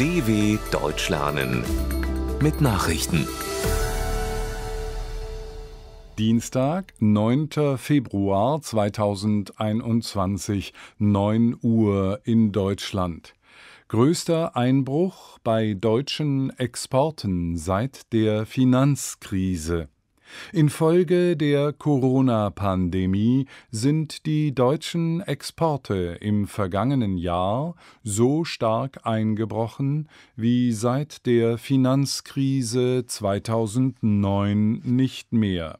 DW Deutsch lernen mit Nachrichten. Dienstag, 9. Februar 2021, 9 Uhr in Deutschland. Größter Einbruch bei deutschen Exporten seit der Finanzkrise. Infolge der Corona-Pandemie sind die deutschen Exporte im vergangenen Jahr so stark eingebrochen wie seit der Finanzkrise 2009 nicht mehr.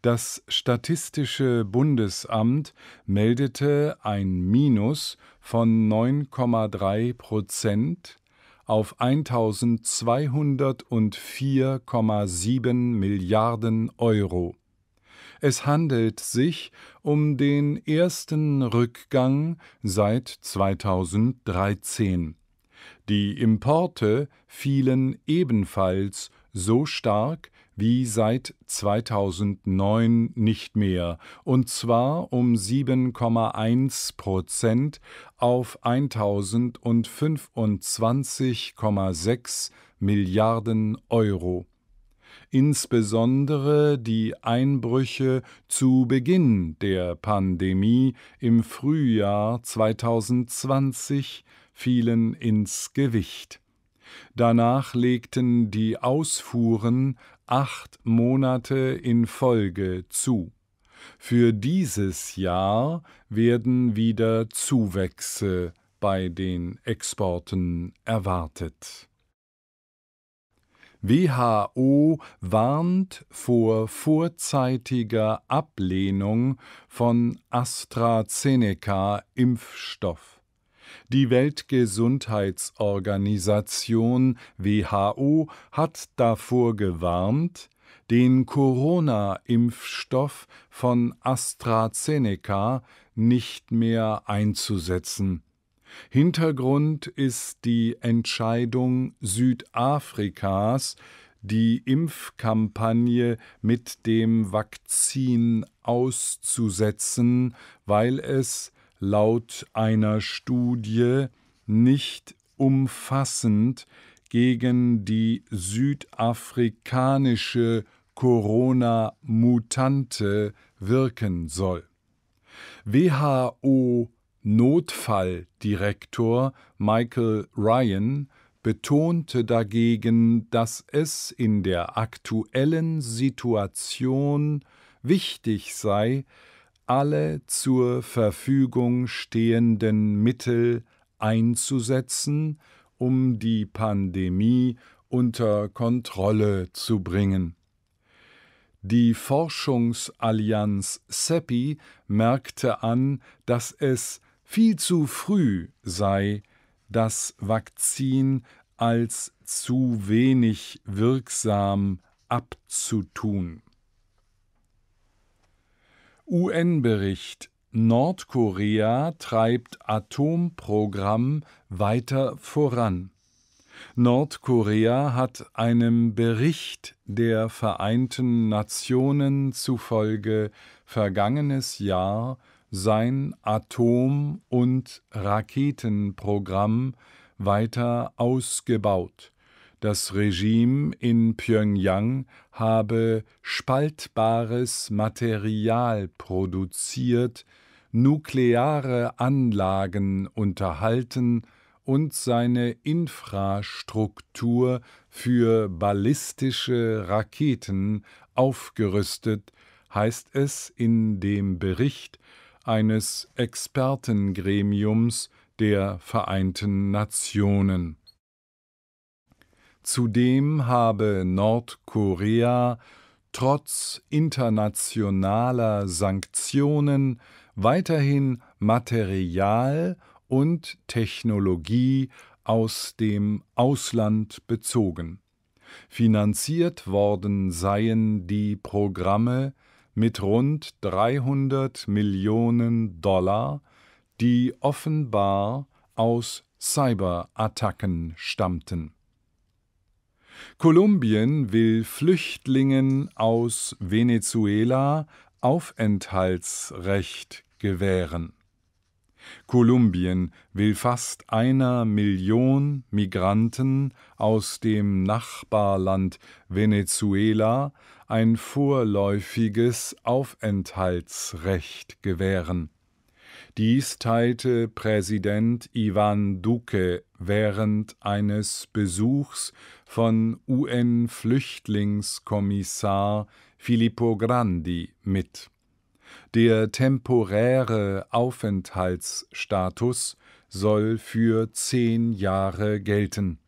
Das Statistische Bundesamt meldete ein Minus von 9,3 Prozent auf 1204,7 Milliarden Euro. Es handelt sich um den ersten Rückgang seit 2013. Die Importe fielen ebenfalls so stark wie seit 2009 nicht mehr, und zwar um 7,1 Prozent auf 1025,6 Milliarden Euro. Insbesondere die Einbrüche zu Beginn der Pandemie im Frühjahr 2020 fielen ins Gewicht. Danach legten die Ausfuhren acht Monate in Folge zu. Für dieses Jahr werden wieder Zuwächse bei den Exporten erwartet. WHO warnt vor vorzeitiger Ablehnung von AstraZeneca Impfstoff. Die Weltgesundheitsorganisation WHO hat davor gewarnt, den Corona-Impfstoff von AstraZeneca nicht mehr einzusetzen. Hintergrund ist die Entscheidung Südafrikas, die Impfkampagne mit dem Vakzin auszusetzen, weil es laut einer Studie nicht umfassend gegen die südafrikanische Corona-Mutante wirken soll. WHO Notfalldirektor Michael Ryan betonte dagegen, dass es in der aktuellen Situation wichtig sei, alle zur Verfügung stehenden Mittel einzusetzen, um die Pandemie unter Kontrolle zu bringen. Die Forschungsallianz CEPI merkte an, dass es viel zu früh sei, das Vakzin als zu wenig wirksam abzutun. UN-Bericht Nordkorea treibt Atomprogramm weiter voran. Nordkorea hat einem Bericht der Vereinten Nationen zufolge vergangenes Jahr sein Atom- und Raketenprogramm weiter ausgebaut. Das Regime in Pjöngjang habe spaltbares Material produziert, nukleare Anlagen unterhalten und seine Infrastruktur für ballistische Raketen aufgerüstet, heißt es in dem Bericht eines Expertengremiums der Vereinten Nationen. Zudem habe Nordkorea trotz internationaler Sanktionen weiterhin Material und Technologie aus dem Ausland bezogen. Finanziert worden seien die Programme mit rund 300 Millionen Dollar, die offenbar aus Cyberattacken stammten Kolumbien will Flüchtlingen aus Venezuela Aufenthaltsrecht gewähren. Kolumbien will fast einer Million Migranten aus dem Nachbarland Venezuela ein vorläufiges Aufenthaltsrecht gewähren dies teilte Präsident Ivan Duque während eines Besuchs von UN-Flüchtlingskommissar Filippo Grandi mit. Der temporäre Aufenthaltsstatus soll für zehn Jahre gelten.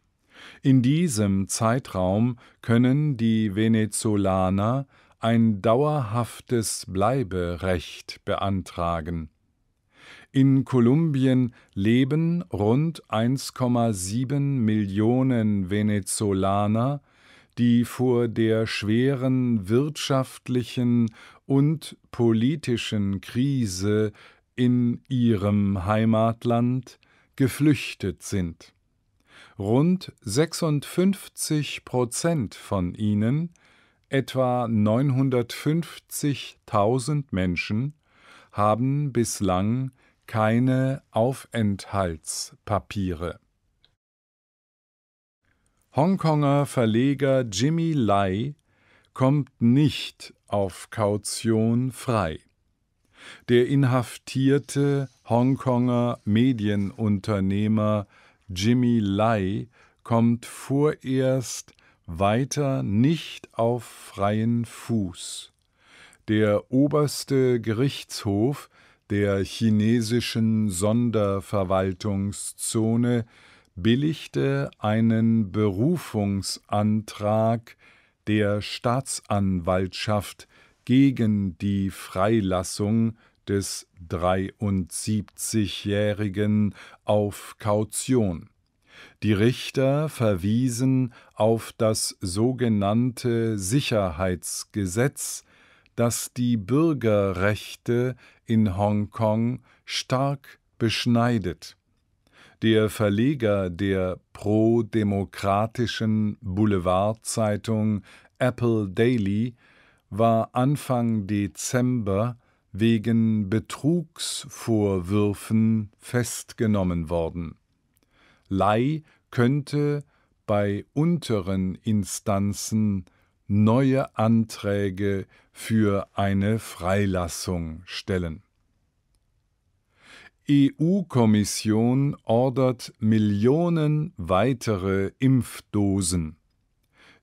In diesem Zeitraum können die Venezolaner ein dauerhaftes Bleiberecht beantragen. In Kolumbien leben rund 1,7 Millionen Venezolaner, die vor der schweren wirtschaftlichen und politischen Krise in ihrem Heimatland geflüchtet sind. Rund 56 Prozent von ihnen, etwa 950.000 Menschen, haben bislang keine Aufenthaltspapiere. Hongkonger Verleger Jimmy Lai kommt nicht auf Kaution frei. Der inhaftierte Hongkonger Medienunternehmer Jimmy Lai kommt vorerst weiter nicht auf freien Fuß. Der oberste Gerichtshof der chinesischen Sonderverwaltungszone billigte einen Berufungsantrag der Staatsanwaltschaft gegen die Freilassung des 73-Jährigen auf Kaution. Die Richter verwiesen auf das sogenannte Sicherheitsgesetz dass die Bürgerrechte in Hongkong stark beschneidet. Der Verleger der pro-demokratischen Boulevardzeitung Apple Daily war Anfang Dezember wegen Betrugsvorwürfen festgenommen worden. Lai könnte bei unteren Instanzen neue Anträge für eine Freilassung stellen. EU-Kommission ordert Millionen weitere Impfdosen.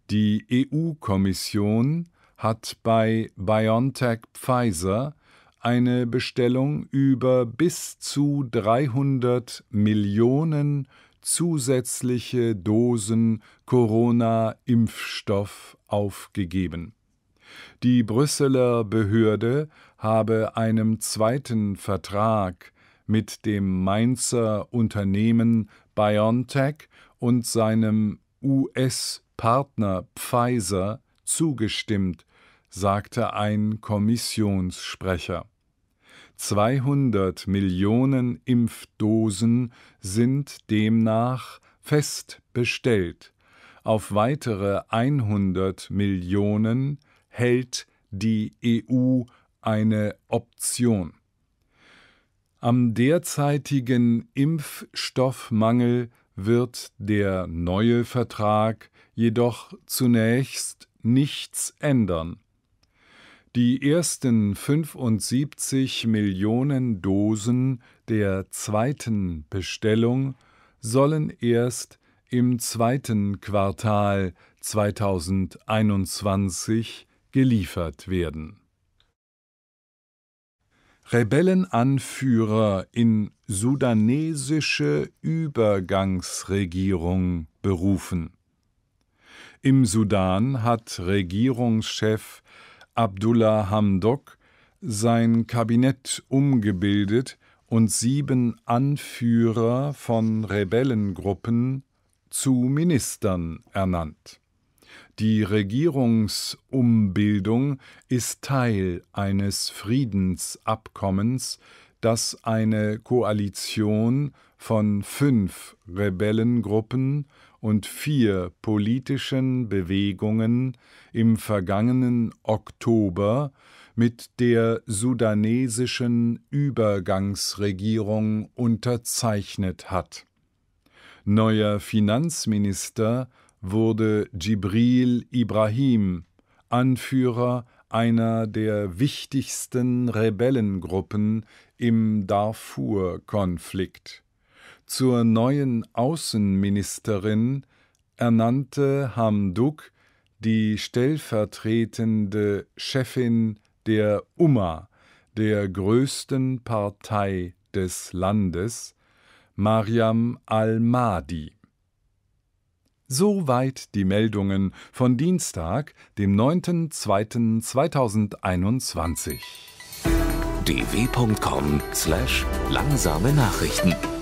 Die EU-Kommission hat bei BioNTech Pfizer eine Bestellung über bis zu 300 Millionen zusätzliche Dosen Corona-Impfstoff aufgegeben. Die Brüsseler Behörde habe einem zweiten Vertrag mit dem Mainzer Unternehmen BioNTech und seinem US-Partner Pfizer zugestimmt, sagte ein Kommissionssprecher. 200 Millionen Impfdosen sind demnach festbestellt auf weitere 100 Millionen hält die EU eine Option. Am derzeitigen Impfstoffmangel wird der neue Vertrag jedoch zunächst nichts ändern. Die ersten 75 Millionen Dosen der zweiten Bestellung sollen erst im zweiten Quartal 2021 geliefert werden. Rebellenanführer in sudanesische Übergangsregierung berufen. Im Sudan hat Regierungschef Abdullah Hamdok sein Kabinett umgebildet und sieben Anführer von Rebellengruppen zu Ministern ernannt. Die Regierungsumbildung ist Teil eines Friedensabkommens, das eine Koalition von fünf Rebellengruppen und vier politischen Bewegungen im vergangenen Oktober mit der sudanesischen Übergangsregierung unterzeichnet hat Neuer Finanzminister wurde Djibril Ibrahim, Anführer einer der wichtigsten Rebellengruppen im Darfur-Konflikt. Zur neuen Außenministerin ernannte Hamduk die stellvertretende Chefin der Umma, der größten Partei des Landes, Mariam al-Mahdi. Soweit die Meldungen von Dienstag, dem 9.2.2021. dw.com/langsame Nachrichten